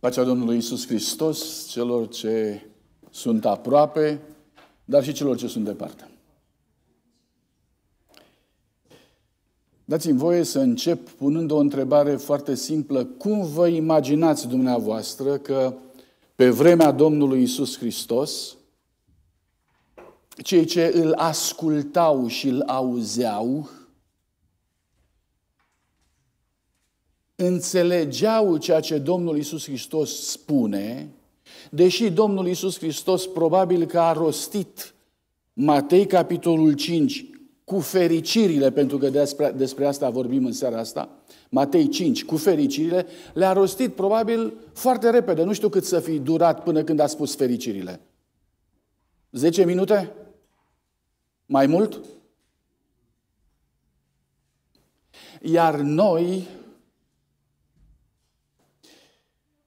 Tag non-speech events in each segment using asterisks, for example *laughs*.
Pacea Domnului Isus Hristos celor ce sunt aproape, dar și celor ce sunt departe. Dați-mi voie să încep punând o întrebare foarte simplă. Cum vă imaginați dumneavoastră că pe vremea Domnului Isus Hristos, cei ce îl ascultau și îl auzeau, înțelegeau ceea ce Domnul Isus Hristos spune, deși Domnul Isus Hristos probabil că a rostit Matei capitolul 5 cu fericirile, pentru că despre, despre asta vorbim în seara asta, Matei 5, cu fericirile, le-a rostit probabil foarte repede. Nu știu cât să fi durat până când a spus fericirile. 10 minute? Mai mult? Iar noi,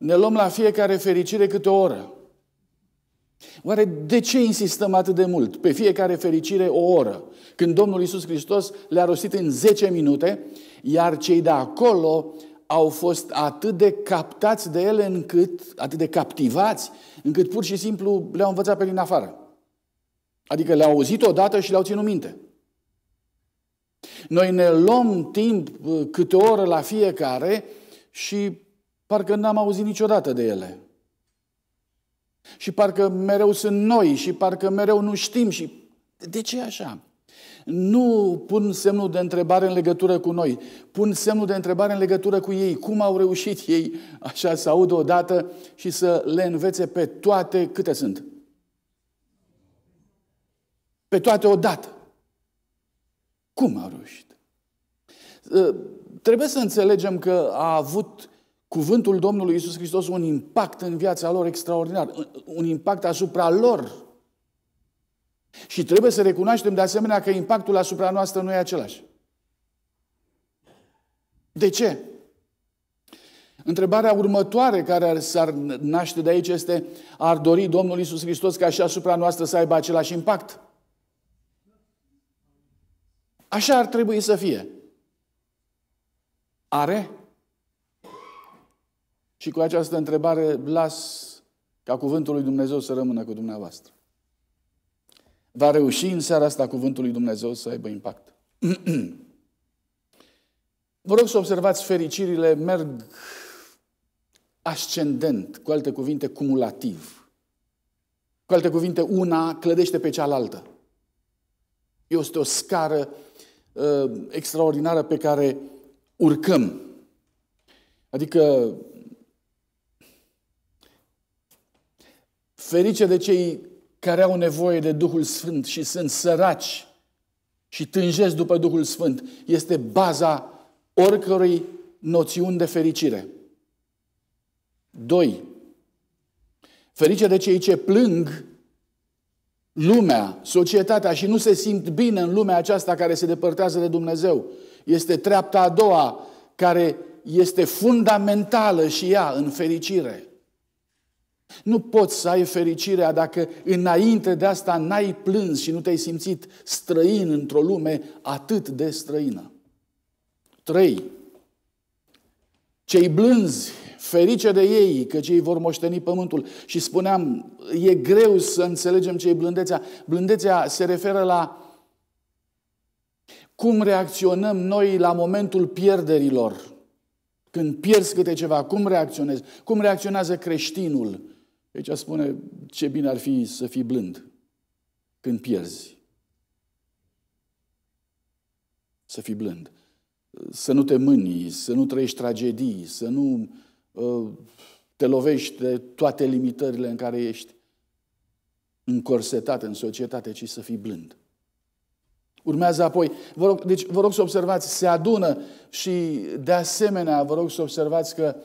Ne luăm la fiecare fericire câte o oră. Oare de ce insistăm atât de mult pe fiecare fericire o oră, când Domnul Isus Hristos le-a rostit în 10 minute, iar cei de acolo au fost atât de captați de ele încât, atât de captivați, încât pur și simplu le-au învățat pe din afară. Adică le-au auzit odată și le-au ținut minte. Noi ne luăm timp uh, câte o oră la fiecare și Parcă n-am auzit niciodată de ele. Și parcă mereu sunt noi și parcă mereu nu știm și... De ce așa? Nu pun semnul de întrebare în legătură cu noi, pun semnul de întrebare în legătură cu ei, cum au reușit ei așa să audă odată și să le învețe pe toate câte sunt. Pe toate odată. Cum au reușit? Trebuie să înțelegem că a avut cuvântul Domnului Isus Hristos un impact în viața lor extraordinar, un impact asupra lor. Și trebuie să recunoaștem de asemenea că impactul asupra noastră nu e același. De ce? Întrebarea următoare care s-ar naște de aici este ar dori Domnul Isus Hristos ca și asupra noastră să aibă același impact? Așa ar trebui să fie. Are? Și cu această întrebare las ca cuvântul lui Dumnezeu să rămână cu dumneavoastră. Va reuși în seara asta cuvântul lui Dumnezeu să aibă impact. *clears throat* Vă rog să observați, fericirile merg ascendent, cu alte cuvinte, cumulativ. Cu alte cuvinte, una clădește pe cealaltă. Este o scară uh, extraordinară pe care urcăm. Adică Ferice de cei care au nevoie de Duhul Sfânt și sunt săraci și tânjesc după Duhul Sfânt, este baza oricărui noțiuni de fericire. 2. Ferice de cei ce plâng lumea, societatea și nu se simt bine în lumea aceasta care se depărtează de Dumnezeu. Este treapta a doua care este fundamentală și ea în fericire. Nu poți să ai fericirea dacă înainte de asta n-ai plâns și nu te-ai simțit străin într-o lume atât de străină. 3. Cei blânzi, ferice de ei, că cei vor moșteni pământul. Și spuneam, e greu să înțelegem ce e blândețea. Blândețea se referă la cum reacționăm noi la momentul pierderilor. Când pierzi câte ceva, cum reacționezi? Cum reacționează creștinul? Aici deci spune ce bine ar fi să fii blând când pierzi. Să fii blând. Să nu te mâni, să nu trăiești tragedii, să nu uh, te lovești de toate limitările în care ești încorsetat în societate, ci să fii blând. Urmează apoi, vă rog, deci vă rog să observați, se adună și de asemenea vă rog să observați că uh,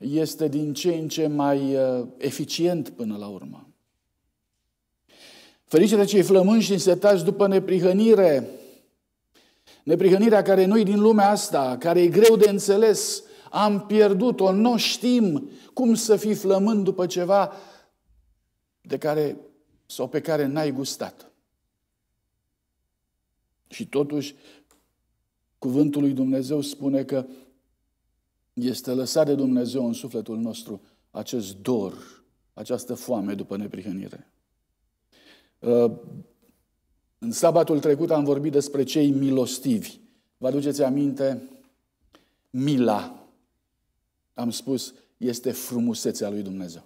este din ce în ce mai uh, eficient până la urmă. Ferice de cei flămânși și însetați după neprihănire, neprihănirea care nu din lumea asta, care e greu de înțeles, am pierdut-o, nu știm cum să fii flămând după ceva de care sau pe care n-ai gustat. Și totuși, cuvântul lui Dumnezeu spune că este lăsat de Dumnezeu în sufletul nostru acest dor, această foame după neprihănire. Uh, în sabatul trecut am vorbit despre cei milostivi. Vă aduceți aminte? Mila, am spus, este frumusețea lui Dumnezeu.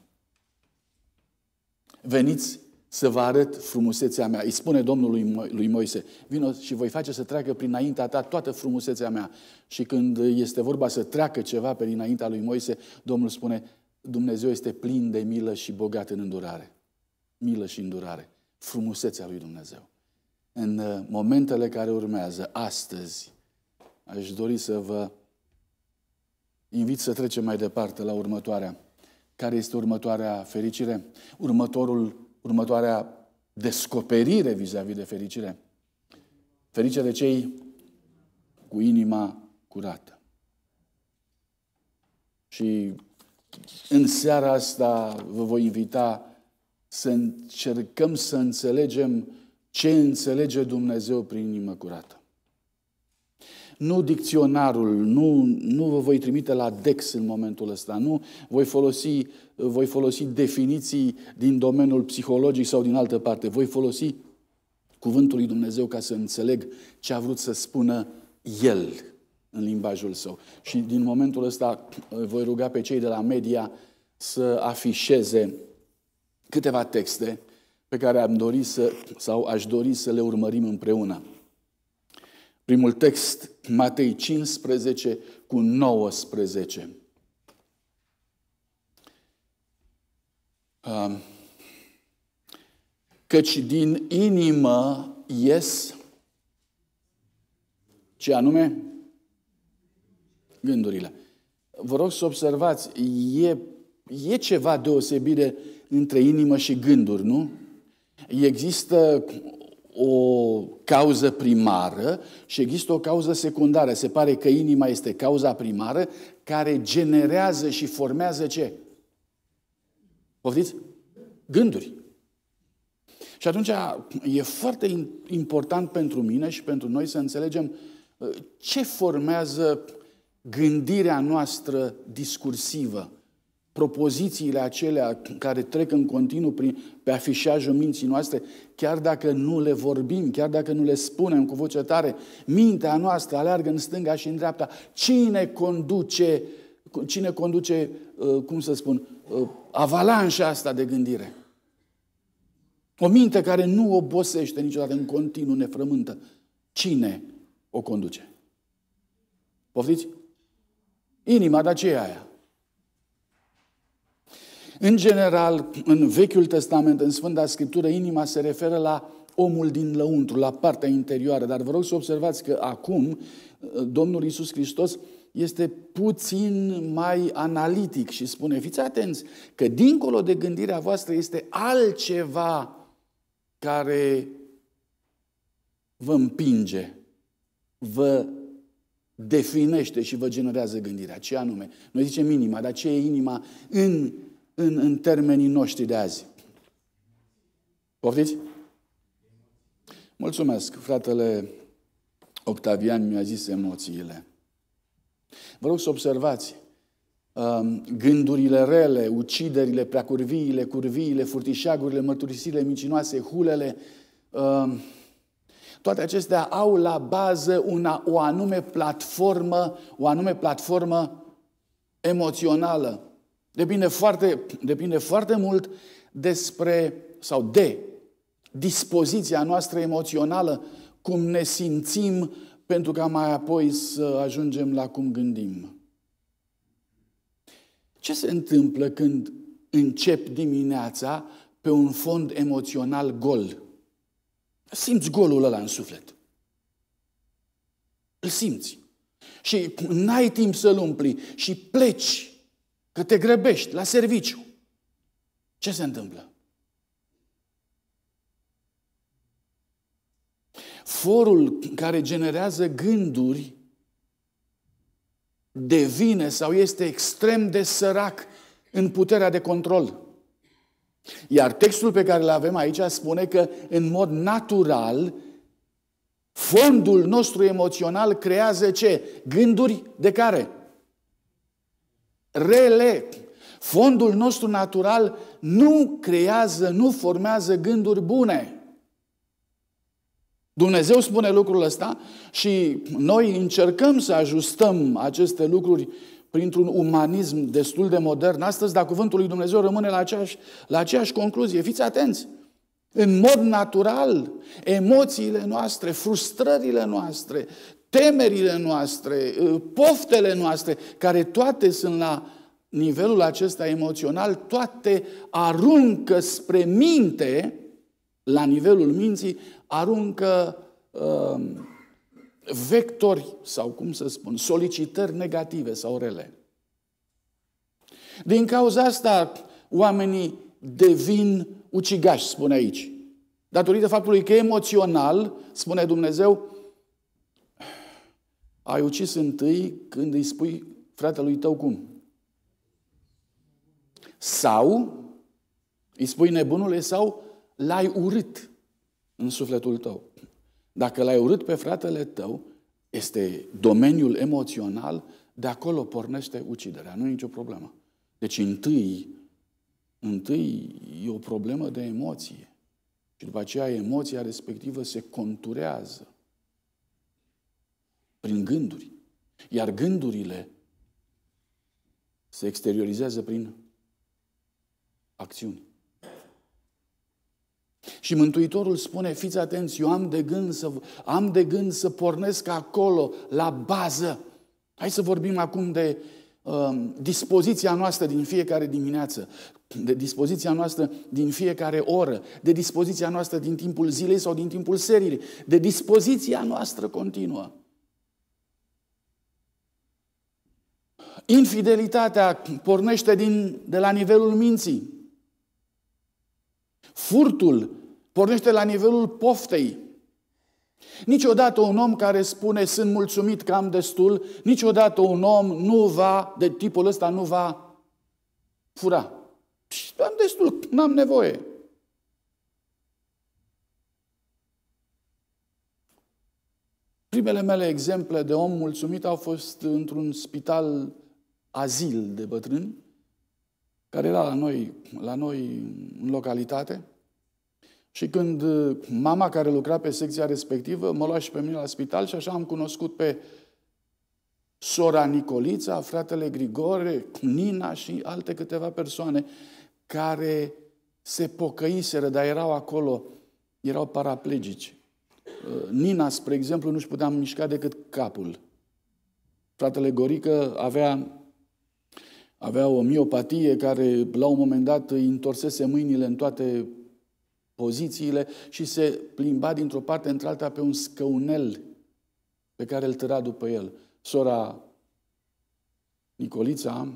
Veniți să vă arăt frumusețea mea. Îi spune Domnul lui, Mo- lui Moise, vino și voi face să treacă înaintea ta toată frumusețea mea. Și când este vorba să treacă ceva pe înaintea lui Moise, Domnul spune, Dumnezeu este plin de milă și bogat în îndurare. Milă și îndurare. Frumusețea lui Dumnezeu. În uh, momentele care urmează, astăzi, aș dori să vă invit să trecem mai departe la următoarea. Care este următoarea fericire? Următorul următoarea descoperire vis-a-vis de fericire. Ferice de cei cu inima curată. Și în seara asta vă voi invita să încercăm să înțelegem ce înțelege Dumnezeu prin inimă curată nu dicționarul, nu, nu vă voi trimite la DEX în momentul ăsta, nu voi folosi, voi folosi definiții din domeniul psihologic sau din altă parte, voi folosi cuvântul lui Dumnezeu ca să înțeleg ce a vrut să spună El în limbajul său. Și din momentul ăsta eh, voi ruga pe cei de la media să afișeze câteva texte pe care am dori să, sau aș dori să le urmărim împreună. Primul text, Matei 15 cu 19. Căci din inimă ies ce anume? Gândurile. Vă rog să observați, e, e ceva deosebire între inimă și gânduri, nu? Există o cauză primară și există o cauză secundară. Se pare că inima este cauza primară care generează și formează ce? Poftiți? Gânduri. Și atunci e foarte important pentru mine și pentru noi să înțelegem uh, ce formează gândirea noastră discursivă propozițiile acelea care trec în continuu prin, pe afișajul minții noastre, chiar dacă nu le vorbim, chiar dacă nu le spunem cu voce tare, mintea noastră aleargă în stânga și în dreapta. Cine conduce, cine conduce uh, cum să spun, uh, avalanșa asta de gândire? O minte care nu obosește niciodată, în continuu nefrământă. Cine o conduce? Poftiți? Inima, dar ce e aia? În general, în Vechiul Testament, în Sfânta Scriptură, inima se referă la omul din lăuntru, la partea interioară. Dar vă rog să observați că acum uh, Domnul Isus Hristos este puțin mai analitic și spune, fiți atenți, că dincolo de gândirea voastră este altceva care vă împinge, vă definește și vă generează gândirea. Ce anume? Noi zicem inima, dar ce e inima în în, în termenii noștri de azi. Poftiți? Mulțumesc, fratele Octavian mi-a zis emoțiile. Vă rog să observați um, gândurile rele, uciderile, preacurviile, curviile, furtișagurile, mărturisirile mincinoase, hulele, um, toate acestea au la bază una, o anume platformă, o anume platformă emoțională. Depinde foarte, depinde foarte mult despre sau de dispoziția noastră emoțională, cum ne simțim pentru ca mai apoi să ajungem la cum gândim. Ce se întâmplă când încep dimineața pe un fond emoțional gol? Simți golul ăla în suflet. Îl simți. Și n-ai timp să-l umpli și pleci că te grăbești la serviciu, ce se întâmplă? Forul care generează gânduri devine sau este extrem de sărac în puterea de control. Iar textul pe care îl avem aici spune că, în mod natural, fondul nostru emoțional creează ce? Gânduri de care? rele. Fondul nostru natural nu creează, nu formează gânduri bune. Dumnezeu spune lucrul ăsta și noi încercăm să ajustăm aceste lucruri printr-un umanism destul de modern astăzi, dar cuvântul lui Dumnezeu rămâne la aceeași, la aceeași concluzie. Fiți atenți! În mod natural, emoțiile noastre, frustrările noastre, temerile noastre, uh, poftele noastre, care toate sunt la nivelul acesta emoțional, toate aruncă spre minte, la nivelul minții, aruncă uh, vectori sau, cum să spun, solicitări negative sau rele. Din cauza asta, oamenii devin ucigași, spune aici. Datorită faptului că emoțional, spune Dumnezeu, ai ucis întâi când îi spui fratelui tău cum? Sau îi spui nebunule sau l-ai urât în sufletul tău. Dacă l-ai urât pe fratele tău, este domeniul emoțional, de acolo pornește uciderea. Nu e nicio problemă. Deci întâi, întâi e o problemă de emoție. Și după aceea emoția respectivă se conturează prin gânduri. Iar gândurile se exteriorizează prin acțiuni. Și Mântuitorul spune, fiți atenți, eu am de gând să, am de gând să pornesc acolo, la bază. Hai să vorbim acum de uh, dispoziția noastră din fiecare dimineață, de dispoziția noastră din fiecare oră, de dispoziția noastră din timpul zilei sau din timpul serii, de dispoziția noastră continuă. Infidelitatea pornește din, de la nivelul minții. Furtul pornește la nivelul poftei. Niciodată un om care spune sunt mulțumit că am destul, niciodată un om nu va, de tipul ăsta nu va fura. Am destul, n-am nevoie. Primele mele exemple de om mulțumit au fost într-un spital azil de bătrâni, care era la noi, la noi în localitate. Și când uh, mama care lucra pe secția respectivă mă lua și pe mine la spital și așa am cunoscut pe sora Nicolița, fratele Grigore, Nina și alte câteva persoane care se pocăiseră, dar erau acolo, erau paraplegici. Uh, Nina, spre exemplu, nu-și putea mișca decât capul. Fratele Gorică avea avea o miopatie care la un moment dat îi întorsese mâinile în toate pozițiile și se plimba dintr-o parte într-alta pe un scăunel pe care îl tăra după el. Sora Nicolița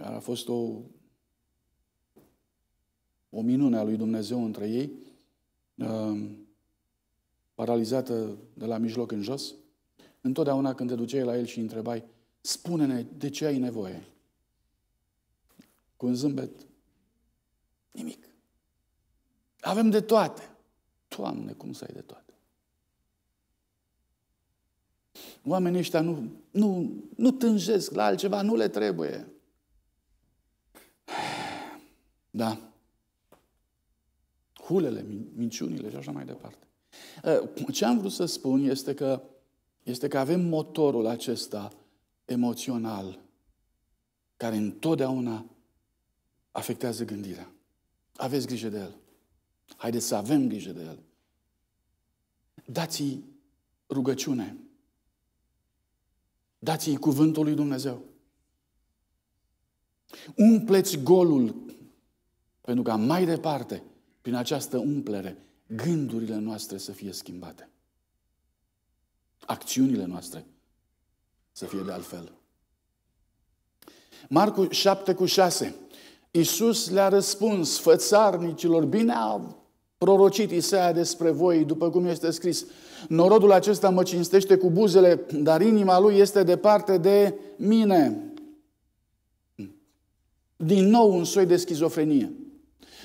a fost o, o minune a lui Dumnezeu între ei, uh, paralizată de la mijloc în jos. Întotdeauna când te duceai la el și întrebai, spune-ne de ce ai nevoie cu un zâmbet. Nimic. Avem de toate. Doamne, cum să ai de toate? Oamenii ăștia nu, nu, nu tânjesc la altceva, nu le trebuie. Da. Hulele, minciunile și așa mai departe. Ă, ce am vrut să spun este că, este că avem motorul acesta emoțional care întotdeauna afectează gândirea. Aveți grijă de el. Haideți să avem grijă de el. Dați-i rugăciune. Dați-i cuvântul lui Dumnezeu. Umpleți golul pentru ca mai departe, prin această umplere, gândurile noastre să fie schimbate. Acțiunile noastre să fie de altfel. Marcu 7 cu 6. Iisus le-a răspuns fățarnicilor, bine a prorocit Isaia despre voi, după cum este scris. Norodul acesta mă cinstește cu buzele, dar inima lui este departe de mine. Din nou un soi de schizofrenie.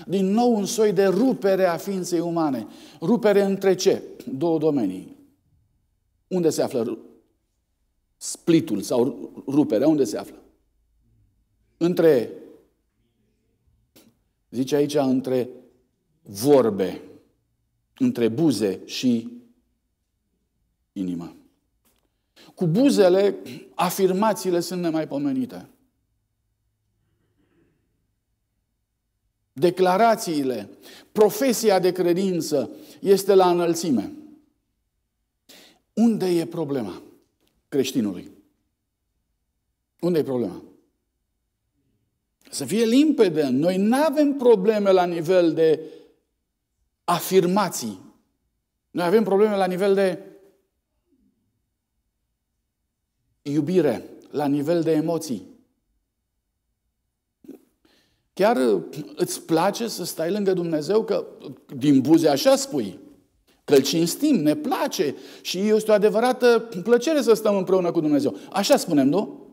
Din nou un soi de rupere a ființei umane. Rupere între ce? Două domenii. Unde se află splitul sau ruperea? Unde se află? Între Zice aici între vorbe, între buze și inimă. Cu buzele, afirmațiile sunt nemaipomenite. Declarațiile, profesia de credință este la înălțime. Unde e problema creștinului? Unde e problema? Să fie limpede. Noi nu avem probleme la nivel de afirmații. Noi avem probleme la nivel de iubire, la nivel de emoții. Chiar uh, îți place să stai lângă Dumnezeu că din buze așa spui, că îl cinstim, ne place și este o adevărată plăcere să stăm împreună cu Dumnezeu. Așa spunem, nu?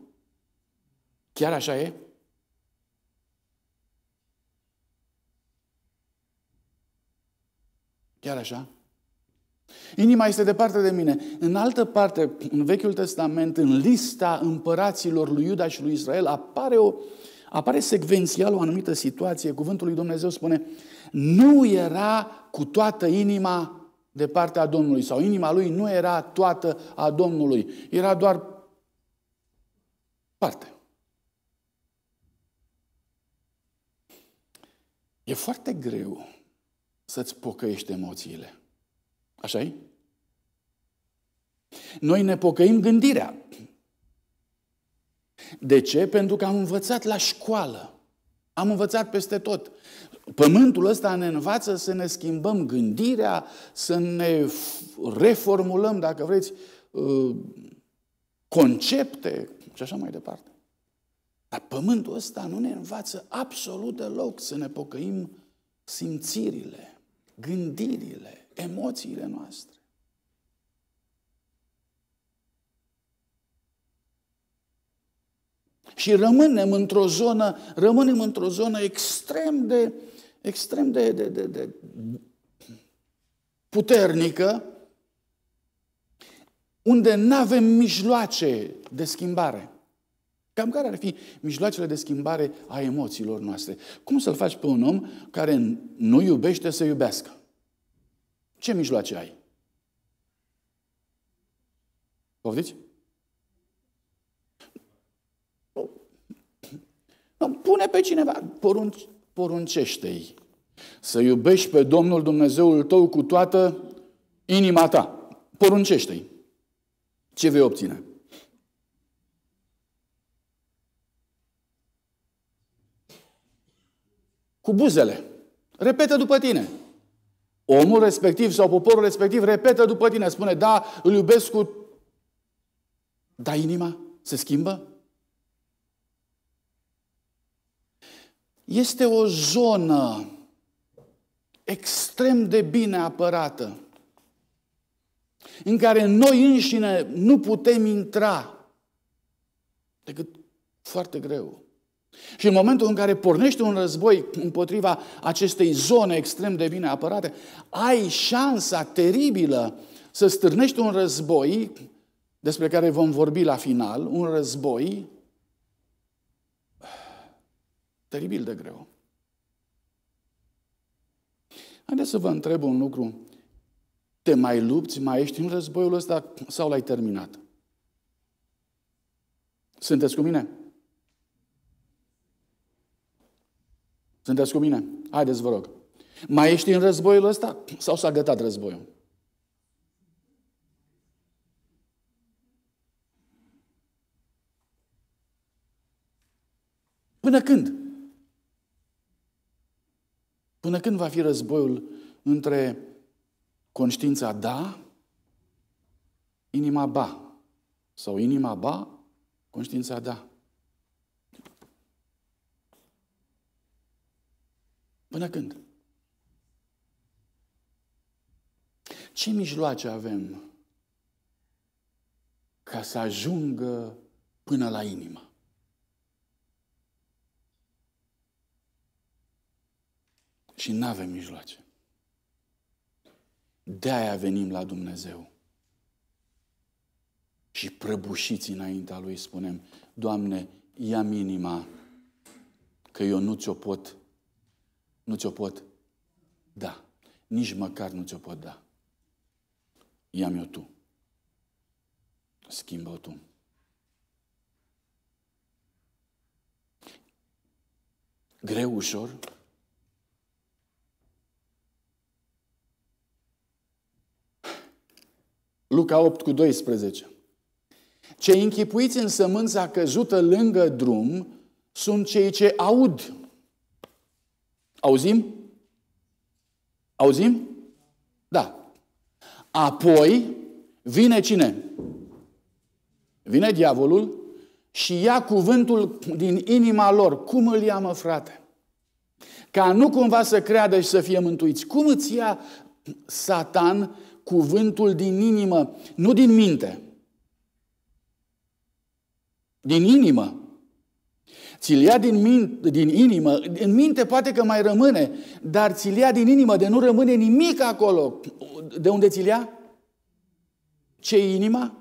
Chiar așa e? Chiar așa? Inima este departe de mine. În altă parte, în Vechiul Testament, în lista împăraților lui Iuda și lui Israel, apare, o, apare secvențial o anumită situație. Cuvântul lui Dumnezeu spune, nu era cu toată inima de partea Domnului, sau inima lui nu era toată a Domnului, era doar parte. E foarte greu să-ți pocăiești emoțiile. așa e? Noi ne pocăim gândirea. De ce? Pentru că am învățat la școală. Am învățat peste tot. Pământul ăsta ne învață să ne schimbăm gândirea, să ne reformulăm, dacă vreți, uh, concepte și așa mai departe. Dar pământul ăsta nu ne învață absolut deloc să ne pocăim simțirile gândirile, emoțiile noastre. Și rămânem într-o zonă, rămânem într-o zonă extrem de, extrem de, de, de, de puternică, unde nu avem mijloace de schimbare. Cam care ar fi mijloacele de schimbare a emoțiilor noastre? Cum să-l faci pe un om care nu iubește să iubească? Ce mijloace ai? Poftiți? Pune pe cineva, porunci, poruncește-i să iubești pe Domnul Dumnezeul tău cu toată inima ta. Poruncește-i. Ce vei obține? cu buzele. Repetă după tine. Omul respectiv sau poporul respectiv repetă după tine. Spune, da, îl iubesc cu... Da, inima se schimbă? Este o zonă extrem de bine apărată, în care noi înșine nu putem intra decât foarte greu. Și în momentul în care pornești un război împotriva acestei zone extrem de bine apărate, ai șansa teribilă să stârnești un război, despre care vom vorbi la final, un război teribil de greu. Haideți să vă întreb un lucru. Te mai lupți, mai ești în războiul ăsta sau l-ai terminat? Sunteți cu mine? Sunteți cu mine? Haideți, vă rog. Mai ești în războiul ăsta? Sau s-a gătat războiul? Până când? Până când va fi războiul între conștiința da, inima ba? Sau inima ba, conștiința da? Până când? Ce mijloace avem ca să ajungă până la inimă? Și nu avem mijloace. De-aia venim la Dumnezeu. Și prăbușiți înaintea Lui spunem, Doamne, ia inima, că eu nu ți-o pot nu ți-o pot da. Nici măcar nu ți-o pot da. Ia-mi o tu. Schimbă-o tu. Greu, ușor? Luca 8 cu 12. Cei închipuiți în sămânța căzută lângă drum sunt cei ce aud Auzim? Auzim? Da. Apoi vine cine? Vine diavolul și ia cuvântul din inima lor. Cum îl ia, mă, frate? Ca nu cumva să creadă și să fie mântuiți. Cum îți ia Satan cuvântul din inimă, nu din minte? Din inimă. Ți-l ia din, min, din inimă, în minte poate că mai rămâne, dar ți-l ia din inimă de nu rămâne nimic acolo. De unde ți-l ia? ce inima?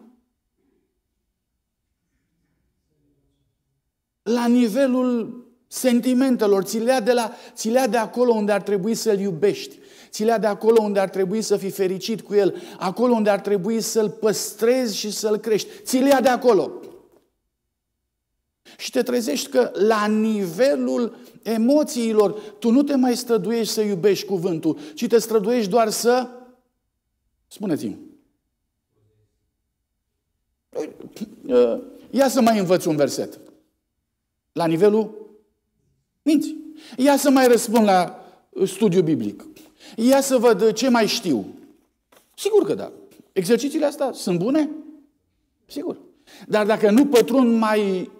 La nivelul sentimentelor, ți le de, la, ți le de acolo unde ar trebui să-l iubești, ți de acolo unde ar trebui să fii fericit cu el, acolo unde ar trebui să-l păstrezi și să-l crești, ți de acolo. Și te trezești că la nivelul emoțiilor tu nu te mai străduiești să iubești cuvântul, ci te străduiești doar să... Spuneți-mi. Păi, ia să mai învăț un verset. La nivelul minți. Ia să mai răspund la studiu biblic. Ia să văd ce mai știu. Sigur că da. Exercițiile astea sunt bune? Sigur. Dar dacă nu pătrund mai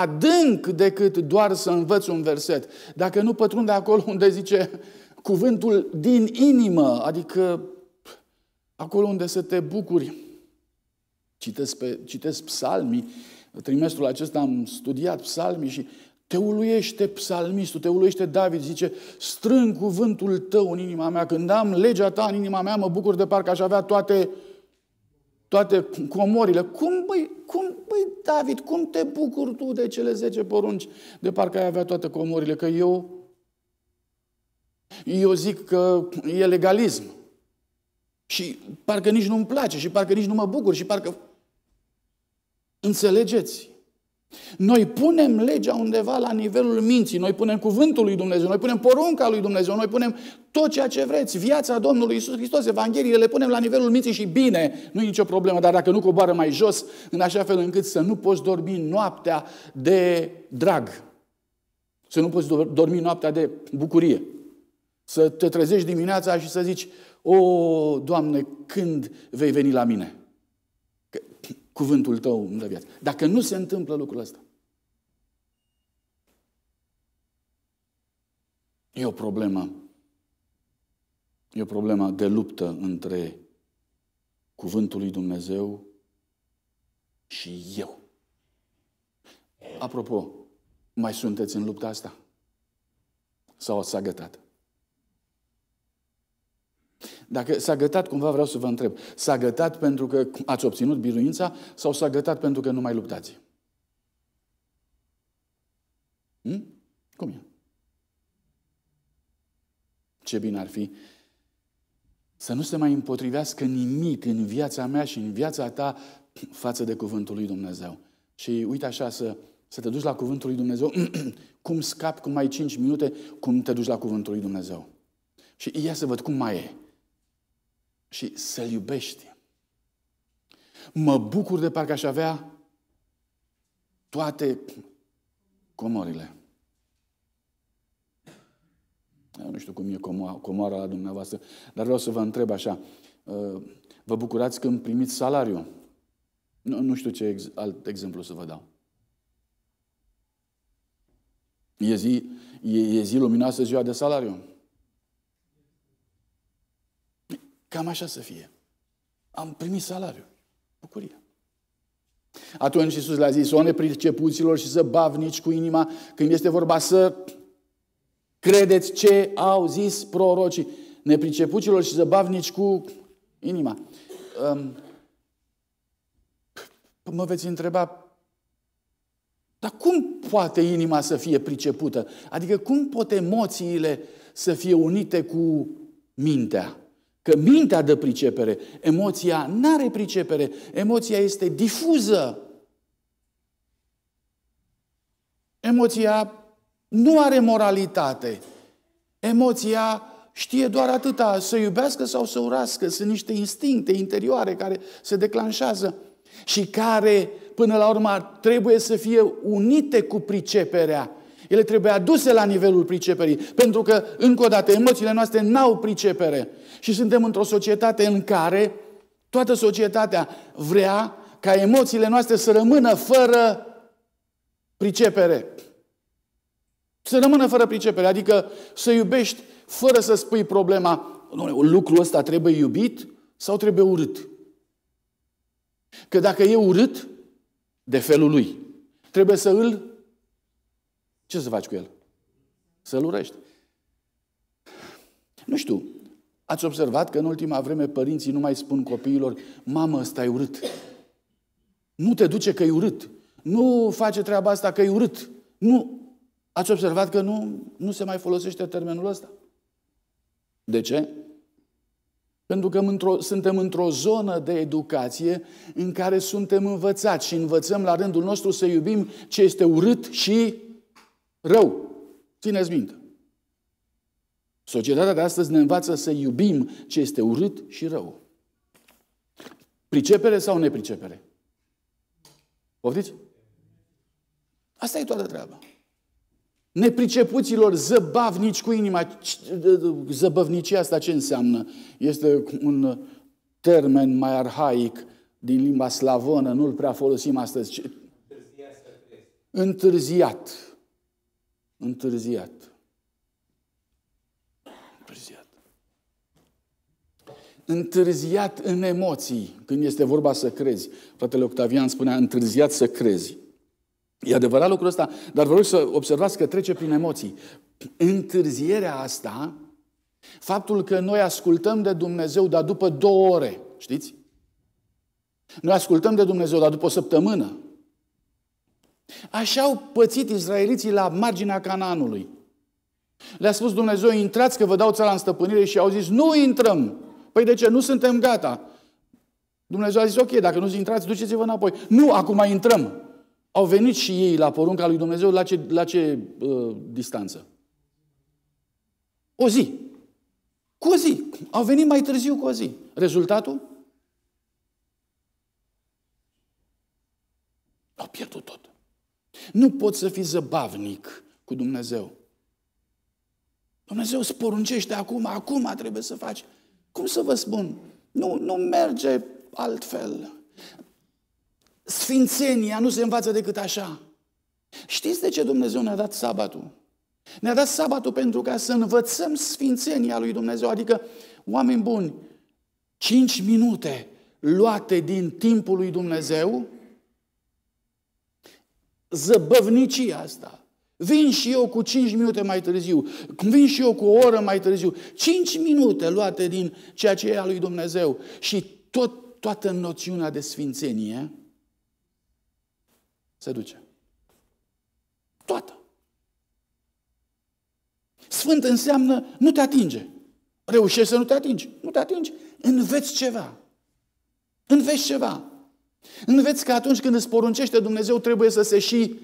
adânc decât doar să învăț un verset. Dacă nu pătrunde acolo unde zice cuvântul din inimă, adică acolo unde să te bucuri. Citesc, pe, citesc psalmii, trimestrul acesta am studiat psalmii și te uluiește psalmistul, te uluiește David, zice, strâng cuvântul tău în inima mea, când am legea ta în inima mea, mă bucur de parcă aș avea toate uh, toate comorile. Cum, băi, cum, băi, David, cum te bucuri tu de cele 10 porunci? De parcă ai avea toate comorile, că eu, eu zic că e legalism. Și parcă nici nu-mi place, și parcă nici nu mă bucur, și parcă... Înțelegeți? Noi punem legea undeva la nivelul minții, noi punem cuvântul lui Dumnezeu, noi punem porunca lui Dumnezeu, noi punem tot ceea ce vreți, viața Domnului Isus Hristos, Evanghelie, le punem la nivelul minții și bine, nu e nicio problemă, dar dacă nu coboară mai jos, în așa fel încât să nu poți dormi noaptea de drag, să nu poți dormi noaptea de bucurie, să te trezești dimineața și să zici, o, Doamne, când vei veni la mine? cuvântul tău îmi dă viață. Dacă nu se întâmplă lucrul ăsta, e o problemă. E o problemă de luptă între cuvântul lui Dumnezeu și eu. Apropo, mai sunteți în lupta asta? Sau s-a gătat? Dacă s-a gătat, cumva vreau să vă întreb, s-a gătat pentru că ați obținut biruința sau s-a gătat pentru că nu mai luptați? Hmm? Cum e? Ce bine ar fi să nu se mai împotrivească nimic în viața mea și în viața ta față de cuvântul lui Dumnezeu. Și uite așa să, să te duci la cuvântul lui Dumnezeu, *clears throat* cum scapi, cum mai 5 minute, cum te duci la cuvântul lui Dumnezeu. Și ia să văd cum mai e și să-L iubești. Mă bucur de parcă aș avea toate comorile. Eu nu știu cum e comoara la dumneavoastră, dar vreau să vă întreb așa. Uh, vă bucurați când primiți salariu? Nu, nu știu ce ex- alt exemplu să vă dau. E zi, e, e zi luminoasă ziua de salariu. Cam așa să fie. Am primit salariul. Bucurie. Atunci Iisus le-a zis, o nepricepuților și să bavnici cu inima când este vorba să credeți ce au zis prorocii. Nepricepuților și să bavnici cu inima. mă veți întreba, dar cum poate inima să fie pricepută? Adică cum pot emoțiile să fie unite cu mintea? Că mintea dă pricepere, emoția nu are pricepere, emoția este difuză. Emoția nu are moralitate. Emoția știe doar atâta, să iubească sau să urască. Sunt niște instincte interioare care se declanșează și care, până la urmă, trebuie să fie unite cu priceperea. Ele trebuie aduse la nivelul priceperii, pentru că, încă o dată, emoțiile noastre n-au pricepere. Și suntem într-o societate în care toată societatea vrea ca emoțiile noastre să rămână fără pricepere. Să rămână fără pricepere, adică să iubești fără să spui problema, lucrul ăsta trebuie iubit sau trebuie urât? Că dacă e urât, de felul lui, trebuie să îl ce să faci cu el? Să-l urăști. Nu știu, ați observat că în ultima vreme părinții nu mai spun copiilor, mamă, ăsta e urât. Nu te duce că e urât. Nu face treaba asta că e urât. Nu. Ați observat că nu, nu se mai folosește termenul ăsta. De ce? Pentru că într-o, suntem într-o zonă de educație în care suntem învățați și învățăm la rândul nostru să iubim ce este urât și Rău. Țineți minte. Societatea de astăzi ne învață să iubim ce este urât și rău. Pricepere sau nepricepere? Poftiți? Asta e toată treaba. Nepricepuților zăbavnici cu inima. Zăbăvnicia asta ce înseamnă? Este un termen mai arhaic din limba slavonă, nu-l prea folosim astăzi. Întârziat întârziat. Întârziat. Întârziat în emoții, când este vorba să crezi. Fratele Octavian spunea, întârziat să crezi. E adevărat lucrul ăsta, dar vă rog să observați că trece prin emoții. Întârzierea asta, faptul că noi ascultăm de Dumnezeu, dar după două ore, știți? Noi ascultăm de Dumnezeu, dar după o săptămână, Așa au pățit izraeliții la marginea Canaanului. Le-a spus Dumnezeu, intrați că vă dau țara în stăpânire și au zis, nu intrăm. Păi de ce? Nu suntem gata. Dumnezeu a zis, ok, dacă nu intrați, duceți-vă înapoi. Nu, acum intrăm. Au venit și ei la porunca lui Dumnezeu la ce, la ce uh, distanță? O zi. Cu o zi. Au venit mai târziu cu o zi. Rezultatul? Au pierdut tot. Nu poți să fii zăbavnic cu Dumnezeu. Dumnezeu îți poruncește acum, acum trebuie să faci. Cum să vă spun? Nu, nu merge altfel. Sfințenia nu se învață decât așa. Știți de ce Dumnezeu ne-a dat sabatul? Ne-a dat sabatul pentru ca să învățăm sfințenia lui Dumnezeu, adică, oameni buni, 5 minute luate din timpul lui Dumnezeu zăbăvnicia asta. Vin și eu cu 5 minute mai târziu, vin și eu cu o oră mai târziu, 5 minute luate din ceea ce e a lui Dumnezeu și tot, toată noțiunea de sfințenie se duce. Toată. Sfânt înseamnă nu te atinge. Reușești să nu te atingi. Nu te atingi. Înveți ceva. Înveți ceva. Nu veți că atunci când îți poruncește Dumnezeu trebuie să se și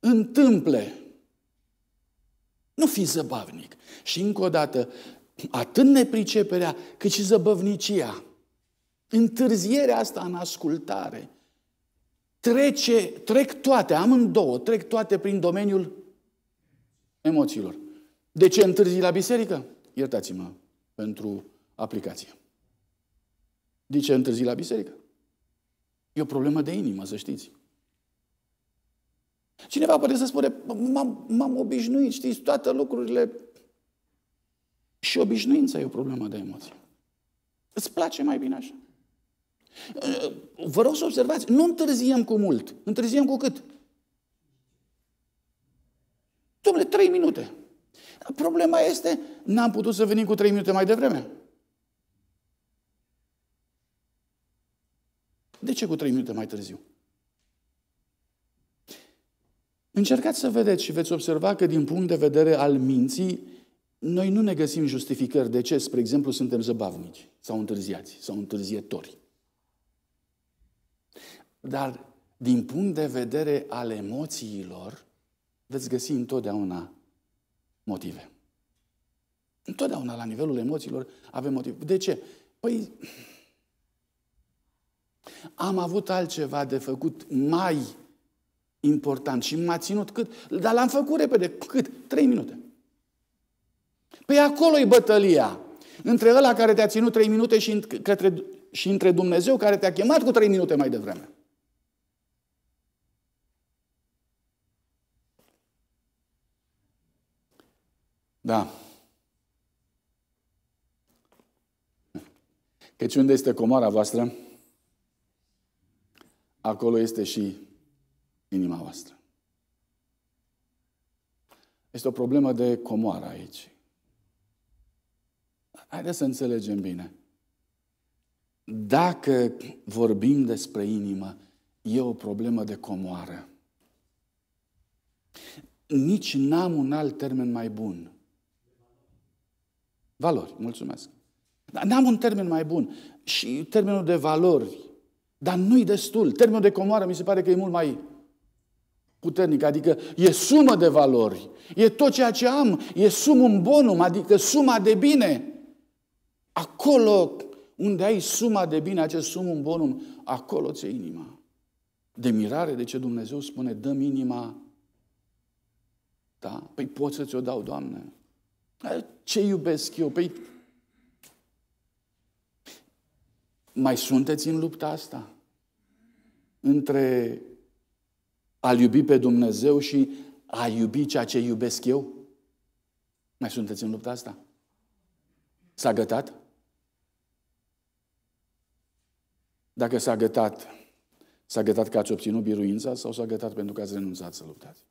întâmple. Nu fi zăbavnic. Și încă o dată, atât nepriceperea cât și zăbăvnicia, întârzierea asta în ascultare, trece, trec toate, amândouă, trec toate prin domeniul emoțiilor. De ce întârzii la biserică? Iertați-mă pentru aplicație. De ce întârzii la biserică? E o problemă de inimă, să știți. Cineva poate să spune, m-am, obișnuit, știți, toate lucrurile. Și obișnuința e o problemă de emoție. Îți place mai bine așa. Ă, vă rog să observați, nu întârziem cu mult. Întârziem cu cât? Dom'le, trei minute. Problema este, n-am putut să venim cu trei minute mai devreme. De ce cu trei minute mai târziu? Încercați să vedeți și veți observa că din punct de vedere al minții, noi nu ne găsim justificări de ce, spre exemplu, suntem zăbavnici sau întârziați sau întârzietori. Dar din punct de vedere al emoțiilor, veți găsi întotdeauna motive. Întotdeauna la nivelul emoțiilor avem motive. De ce? Păi am avut altceva de făcut mai important și m-a ținut cât, dar l-am făcut repede, cât? Trei minute. Păi acolo e bătălia. Între ăla care te-a ținut trei minute și, către, și între Dumnezeu care te-a chemat cu trei minute mai devreme. Da. Căci unde este comara voastră? acolo este și inima voastră. Este o problemă de comoară aici. Haideți să înțelegem bine. Dacă vorbim despre inimă, e o problemă de comoară. Nici n-am un alt termen mai bun. Valori, mulțumesc. Dar n-am un termen mai bun. Și termenul de valori dar nu-i destul. Termenul de comoară mi se pare că e mult mai puternic, adică e sumă de valori, e tot ceea ce am, e sumum bonum, adică suma de bine. Acolo unde ai suma de bine, acest sumum bonum, acolo ți inima. De mirare de ce Dumnezeu spune, dăm inima da? Păi pot să ți-o dau, Doamne. Ce iubesc eu? Păi mai sunteți în lupta asta? între a-L iubi pe Dumnezeu și a iubi ceea ce iubesc eu? Mai sunteți în lupta asta? S-a gătat? Dacă s-a gătat, s-a gătat că ați obținut biruința sau s-a gătat pentru că ați renunțat să luptați?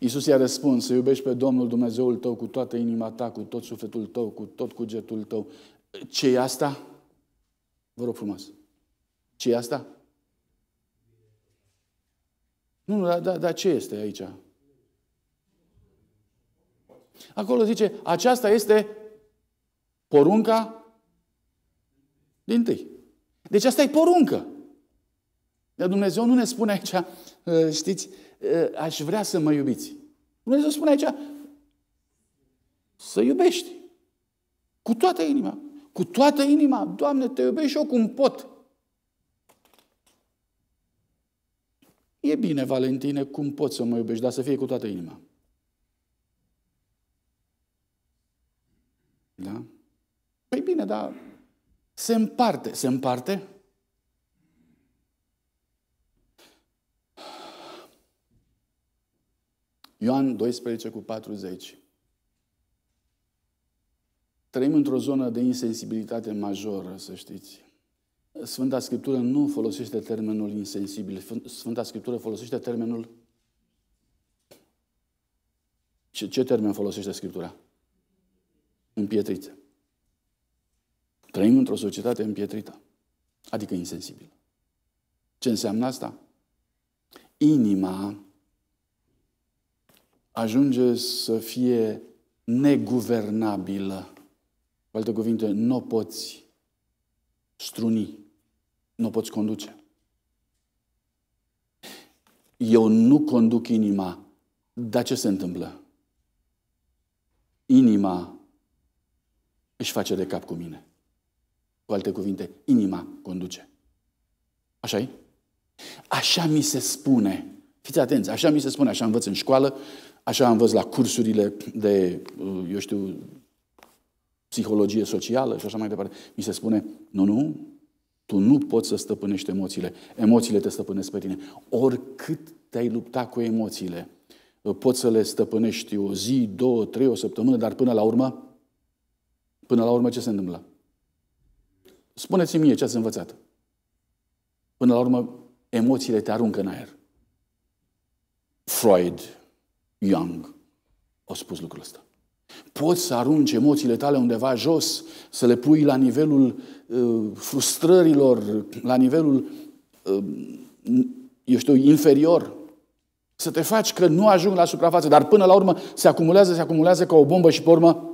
Iisus i-a răspuns, să iubești pe Domnul Dumnezeul tău cu toată inima ta, cu tot sufletul tău, cu tot cugetul tău. ce e asta? Vă rog frumos. ce e asta? Nu, nu, dar da, da, ce este aici? Acolo zice, aceasta este porunca din tâi. Deci asta e poruncă. Dar Dumnezeu nu ne spune aici, *laughs* ă, știți, ă, aș vrea să mă iubiți. Dumnezeu spune aici, să iubești. Cu toată inima, cu toată inima, Doamne, te iubesc și eu cum pot. E bine, Valentine, cum poți să mă iubești, dar să fie cu toată inima. Da? Păi bine, dar se împarte. Se împarte? Ioan 12 cu 40. Trăim într-o zonă de insensibilitate majoră, să știți. Sfânta Scriptură nu folosește termenul insensibil. Sfânta Scriptură folosește termenul... Ce, ce termen folosește Scriptura? Împietrită. Trăim într-o societate împietrită, adică insensibilă. Ce înseamnă asta? Inima ajunge să fie neguvernabilă. Cu alte cuvinte, nu poți struni, nu poți conduce. Eu nu conduc inima, dar ce se întâmplă? Inima își face de cap cu mine. Cu alte cuvinte, inima conduce. așa e? Așa mi se spune. Fiți atenți, așa mi se spune, așa învăț în școală, așa învăț la cursurile de, eu știu, psihologie socială și așa mai departe. Mi se spune, nu, nu, tu nu poți să stăpânești emoțiile. Emoțiile te stăpânesc pe tine. Oricât te-ai lupta cu emoțiile, poți să le stăpânești o zi, două, trei, o săptămână, dar până la urmă, până la urmă ce se întâmplă? Spuneți-mi mie ce ați învățat. Până la urmă, emoțiile te aruncă în aer. Freud, Young, au spus lucrul ăsta. Poți să arunci emoțiile tale undeva jos, să le pui la nivelul uh, frustrărilor, la nivelul, uh, eu știu, inferior. Să te faci că nu ajung la suprafață, dar până la urmă se acumulează, se acumulează ca o bombă și pe urmă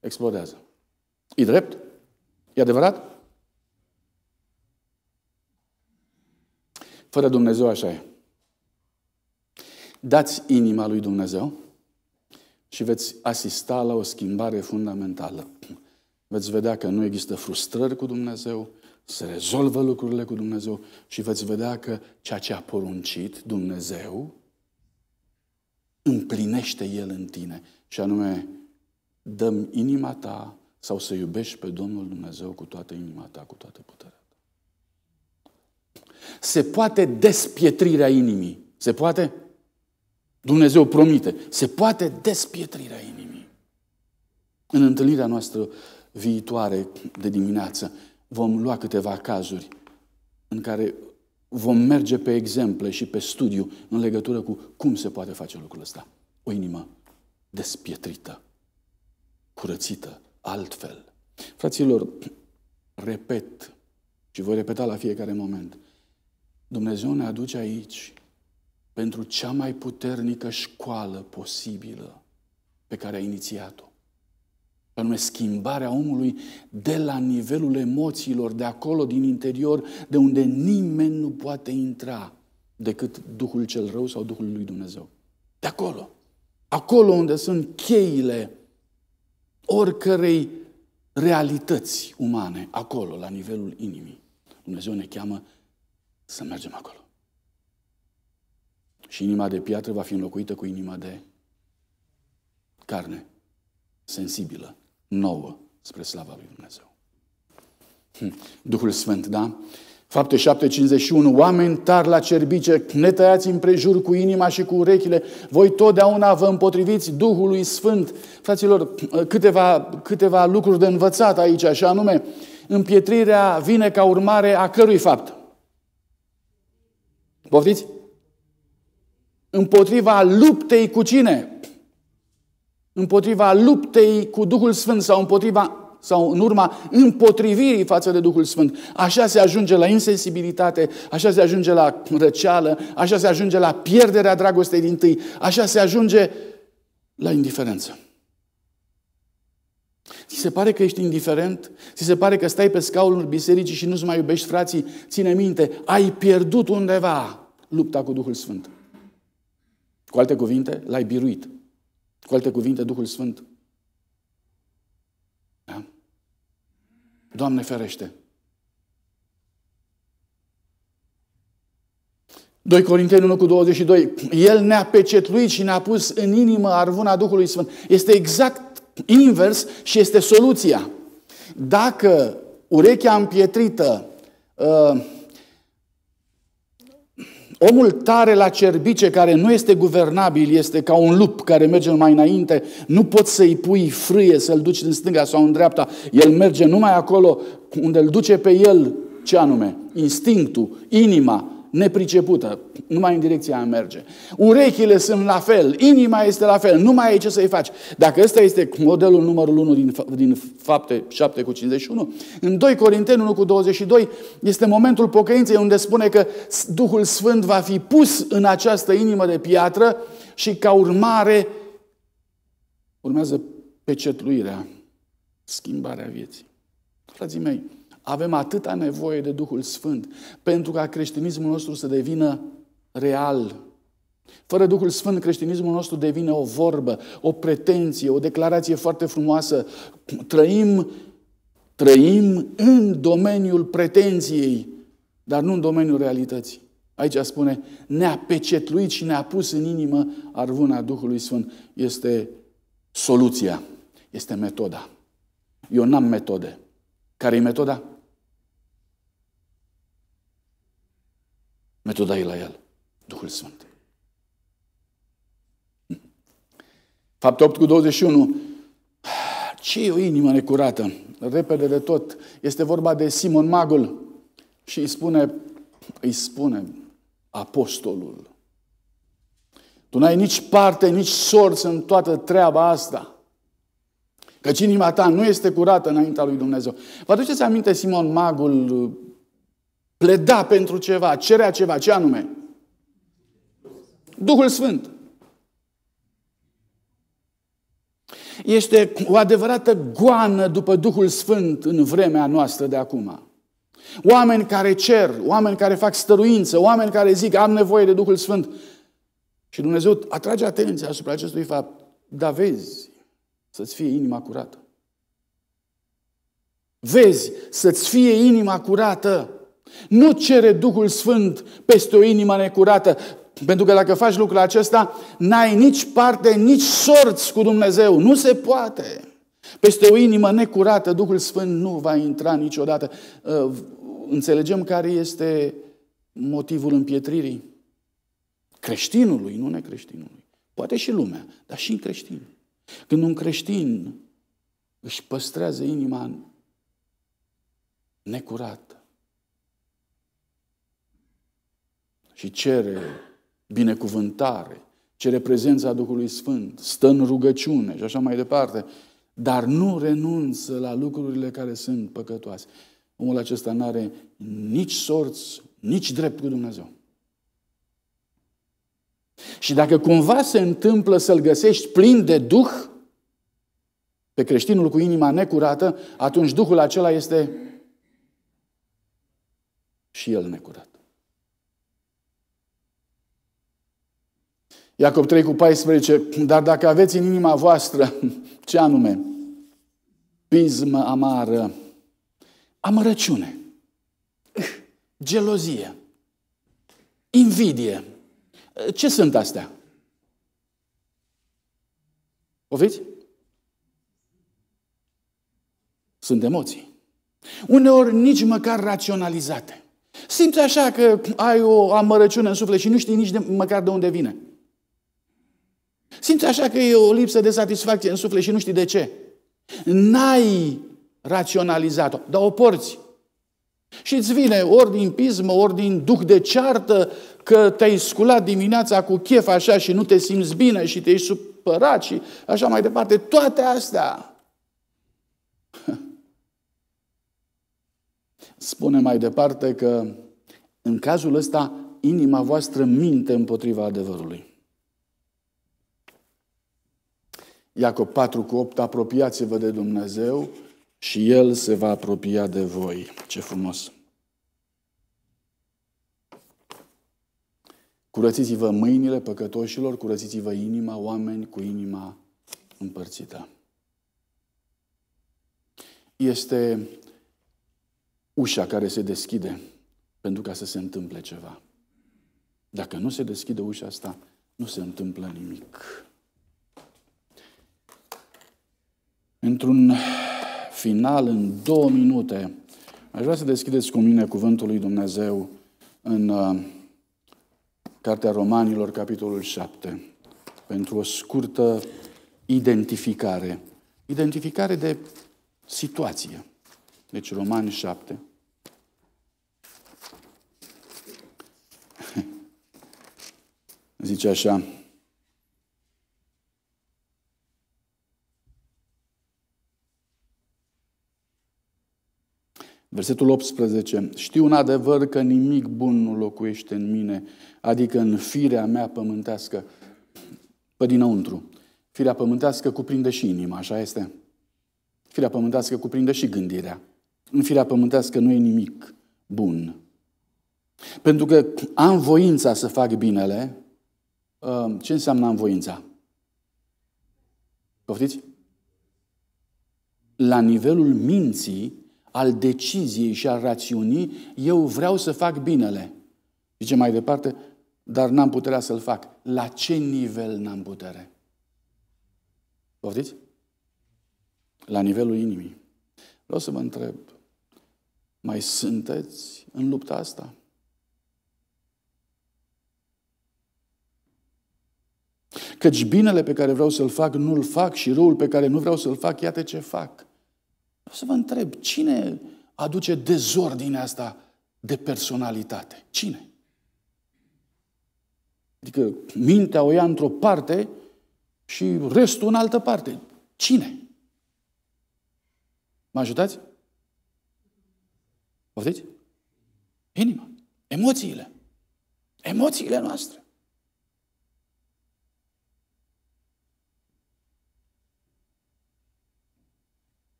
explodează. E drept? E adevărat? Fără Dumnezeu așa e. Dați inima lui Dumnezeu și veți asista la o schimbare fundamentală. Veți vedea că nu există frustrări cu Dumnezeu, se rezolvă lucrurile cu Dumnezeu și veți vedea că ceea ce a poruncit Dumnezeu împlinește El în tine. Și anume, dăm inima ta sau să iubești pe Domnul Dumnezeu cu toată inima ta, cu toată puterea ta. Se poate despietrirea inimii. Se poate? Dumnezeu promite, se poate despietrirea inimii. În întâlnirea noastră viitoare de dimineață vom lua câteva cazuri în care vom merge pe exemple și pe studiu în legătură cu cum se poate face lucrul ăsta. O inimă despietrită, curățită, altfel. Fraților, repet și voi repeta la fiecare moment, Dumnezeu ne aduce aici pentru cea mai puternică școală posibilă pe care a inițiat-o. Anume schimbarea omului de la nivelul emoțiilor, de acolo din interior, de unde nimeni nu poate intra decât Duhul cel rău sau Duhul lui Dumnezeu. De acolo. Acolo unde sunt cheile oricărei realități umane, acolo, la nivelul inimii. Dumnezeu ne cheamă să mergem acolo. Și inima de piatră va fi înlocuită cu inima de carne, sensibilă, nouă, spre slava lui Dumnezeu. Hm. Duhul Sfânt, da? Fapte 751, oameni tari la cerbice, tăiați împrejur cu inima și cu urechile, voi totdeauna vă împotriviți Duhului Sfânt. Fraților, câteva, câteva lucruri de învățat aici, așa anume, împietrirea vine ca urmare a cărui fapt? Poftiți? Împotriva luptei cu cine? Împotriva luptei cu Duhul Sfânt sau împotriva sau în urma împotrivirii față de Duhul Sfânt. Așa se ajunge la insensibilitate, așa se ajunge la răceală, așa se ajunge la pierderea dragostei din tâi, așa se ajunge la indiferență. Ți se pare că ești indiferent? Ți se pare că stai pe scaunul bisericii și nu-ți mai iubești frații? Ține minte, ai pierdut undeva lupta cu Duhul Sfânt. Cu alte cuvinte, l-ai biruit. Cu alte cuvinte, Duhul Sfânt. Da? Doamne ferește! 2 Corinteni 1 cu 22. El ne-a pecetluit și ne-a pus în inimă arvuna Duhului Sfânt. Este exact invers și este soluția. Dacă urechea împietrită, uh, Omul tare la cerbice, care nu este guvernabil, este ca un lup care merge mai înainte, nu poți să-i pui frâie, să-l duci în stânga sau în dreapta. El merge numai acolo unde îl duce pe el, ce anume? Instinctul, inima, nepricepută, numai în direcția a merge. Urechile sunt la fel, inima este la fel, nu mai ai ce să-i faci. Dacă ăsta este modelul numărul 1 din, din fapte 7 cu 51, în 2 Corinteni 1 cu 22 este momentul pocăinței unde spune că Duhul Sfânt va fi pus în această inimă de piatră și ca urmare urmează pecetluirea, schimbarea vieții. Frații mei, avem atâta nevoie de Duhul Sfânt pentru ca creștinismul nostru să devină real. Fără Duhul Sfânt, creștinismul nostru devine o vorbă, o pretenție, o declarație foarte frumoasă. Trăim, trăim în domeniul pretenției, dar nu în domeniul realității. Aici spune, ne-a pecetluit și ne-a pus în inimă arvuna Duhului Sfânt. Este soluția, este metoda. Eu n-am metode. Care e metoda? Metoda e la el, Duhul Sfânt. Fapte 8 cu 21. Ce e o inimă necurată? Repede de tot. Este vorba de Simon Magul. Și îi spune, îi spune apostolul. Tu n-ai nici parte, nici sorți în toată treaba asta. Căci inima ta nu este curată înaintea lui Dumnezeu. Vă aduceți aminte Simon Magul pleda pentru ceva, cerea ceva, ce anume? Duhul Sfânt. Este o adevărată goană după Duhul Sfânt în vremea noastră de acum. Oameni care cer, oameni care fac stăruință, oameni care zic am nevoie de Duhul Sfânt. Și Dumnezeu atrage atenția asupra acestui fapt. Dar vezi să-ți fie inima curată. Vezi să-ți fie inima curată. Nu cere Duhul Sfânt peste o inimă necurată, pentru că dacă faci lucrul acesta, n-ai nici parte, nici sorți cu Dumnezeu. Nu se poate. Peste o inimă necurată, Duhul Sfânt nu va intra niciodată. Ă, înțelegem care este motivul împietririi creștinului, nu necreștinului. Poate și lumea, dar și în creștin. Când un creștin își păstrează inima necurată, și cere binecuvântare, cere prezența Duhului Sfânt, stă în rugăciune și așa mai departe, dar nu renunță la lucrurile care sunt păcătoase. Omul acesta nu are nici sorți, nici drept cu Dumnezeu. Și dacă cumva se întâmplă să-l găsești plin de Duh, pe creștinul cu inima necurată, atunci Duhul acela este și el necurat. Iacob 3 cu 14, dar dacă aveți în inima voastră, *laughs* ce anume? Pismă amară, amărăciune, gelozie, invidie. Ce sunt astea? Poviți? Sunt emoții. Uneori nici măcar raționalizate. Simți așa că ai o amărăciune în suflet și nu știi nici de, măcar de unde vine. Simți așa că e o lipsă de satisfacție în suflet și nu știi de ce. N-ai raționalizat-o, dar o porți. Și îți vine ori din pismă, ori din duc de ceartă, că te-ai sculat dimineața cu chef așa și nu te simți bine și te-ai supărat și așa mai departe. Toate astea. *laughs* Spune mai departe că în cazul ăsta inima voastră minte împotriva adevărului. Iacob 4 cu 8, apropiați-vă de Dumnezeu și El se va apropia de voi. Ce frumos! Curățiți-vă mâinile păcătoșilor, curățiți-vă inima oameni cu inima împărțită. Este ușa care se deschide pentru ca să se întâmple ceva. Dacă nu se deschide ușa asta, nu se întâmplă nimic. Într-un final, în două minute, aș vrea să deschideți cu mine Cuvântul lui Dumnezeu în uh, Cartea Romanilor, capitolul 7, pentru o scurtă identificare. Identificare de situație. Deci Romani 7. *laughs* Zice așa, Versetul 18. Știu în adevăr că nimic bun nu locuiește în mine, adică în firea mea pământească, pe dinăuntru. Firea pământească cuprinde și inima, așa este? Firea pământească cuprinde și gândirea. În firea pământească nu e nimic bun. Pentru că am voința să fac binele, uh, ce înseamnă am voința? Poftiți? La nivelul minții, al deciziei și al rațiunii, eu vreau să fac binele. Zice mai departe, dar n-am puterea să-l fac. La ce nivel n-am putere? Poftiți? La nivelul inimii. Vreau să vă întreb, mai sunteți în lupta asta? Căci binele pe care vreau să-l fac, nu-l fac și răul pe care nu vreau să-l fac, iată ce fac. Vreau să vă întreb, cine aduce dezordinea asta de personalitate? Cine? Adică mintea o ia într-o parte și restul în altă parte. Cine? Mă ajutați? Poftiți? Inima. Emoțiile. Emoțiile noastre.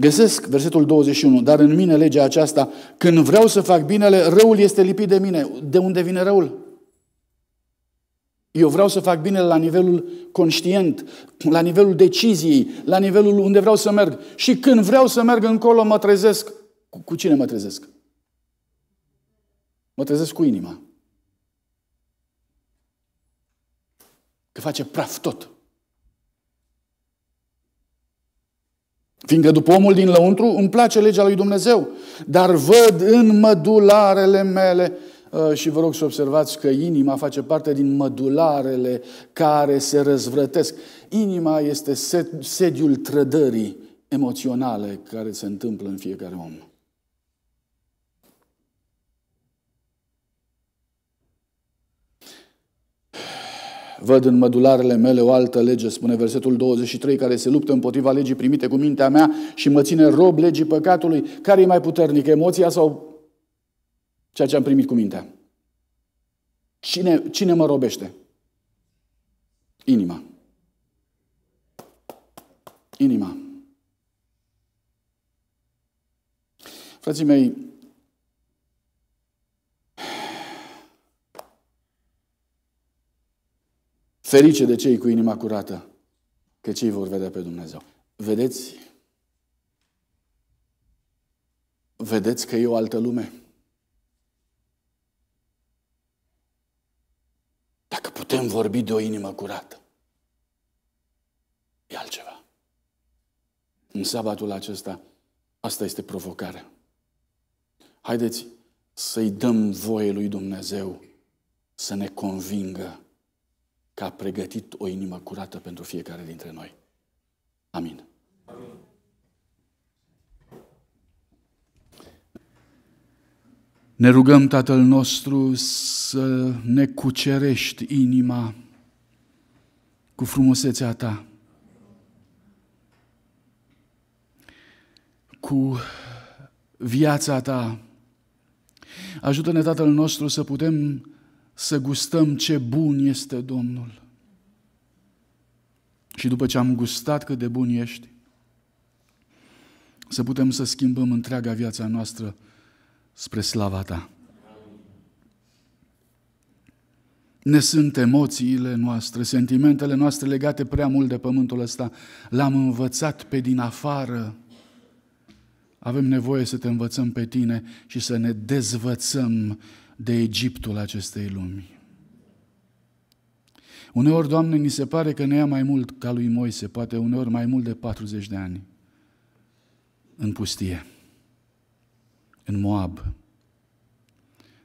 Găsesc versetul 21, dar în mine legea aceasta, când vreau să fac binele, răul este lipit de mine. De unde vine răul? Eu vreau să fac binele la nivelul conștient, la nivelul deciziei, la nivelul unde vreau să merg. Și când vreau să merg încolo, mă trezesc. Cu, cu cine mă trezesc? Mă trezesc cu inima. Că face praf tot. Fiindcă după omul din lăuntru îmi place legea lui Dumnezeu, dar văd în mădularele mele uh, și vă rog să observați că inima face parte din mădularele care se răzvrătesc. Inima este sediul trădării emoționale care se întâmplă în fiecare om. Văd în mădularele mele o altă lege, spune versetul 23, care se luptă împotriva legii primite cu mintea mea și mă ține rob legii păcatului. Care e mai puternic, emoția sau ceea ce am primit cu mintea? Cine, cine mă robește? Inima. Inima. Frații mei, Ferice de cei cu inima curată, că cei vor vedea pe Dumnezeu. Vedeți? Vedeți că e o altă lume? Dacă putem vorbi de o inimă curată, e altceva. În sabatul acesta, asta este provocarea. Haideți să-i dăm voie lui Dumnezeu să ne convingă că a pregătit o inimă curată pentru fiecare dintre noi. Amin. Ne rugăm, Tatăl nostru, să ne cucerești inima cu frumusețea Ta, cu viața Ta. Ajută-ne, Tatăl nostru, să putem să gustăm ce bun este Domnul. Și după ce am gustat cât de bun ești, să putem să schimbăm întreaga viața noastră spre slava ta. Ne sunt emoțiile noastre, sentimentele noastre legate prea mult de pământul ăsta. L-am învățat pe din afară. Avem nevoie să te învățăm pe tine și să ne dezvățăm de Egiptul acestei lumi. Uneori, Doamne, ni se pare că ne ia mai mult ca lui Moise, poate uneori mai mult de 40 de ani, în pustie, în Moab.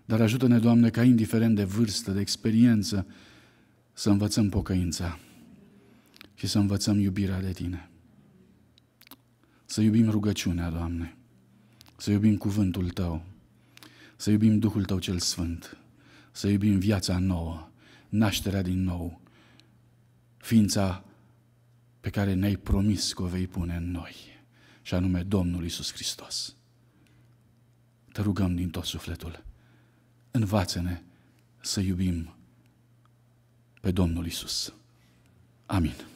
Dar ajută-ne, Doamne, ca indiferent de vârstă, de experiență, să învățăm pocăința și să învățăm iubirea de Tine. Să iubim rugăciunea, Doamne, să iubim cuvântul Tău, să iubim Duhul Tău cel Sfânt, să iubim viața nouă, nașterea din nou, ființa pe care ne-ai promis că o vei pune în noi, și anume Domnul Isus Hristos. Te rugăm din tot sufletul, învață-ne să iubim pe Domnul Isus. Amin.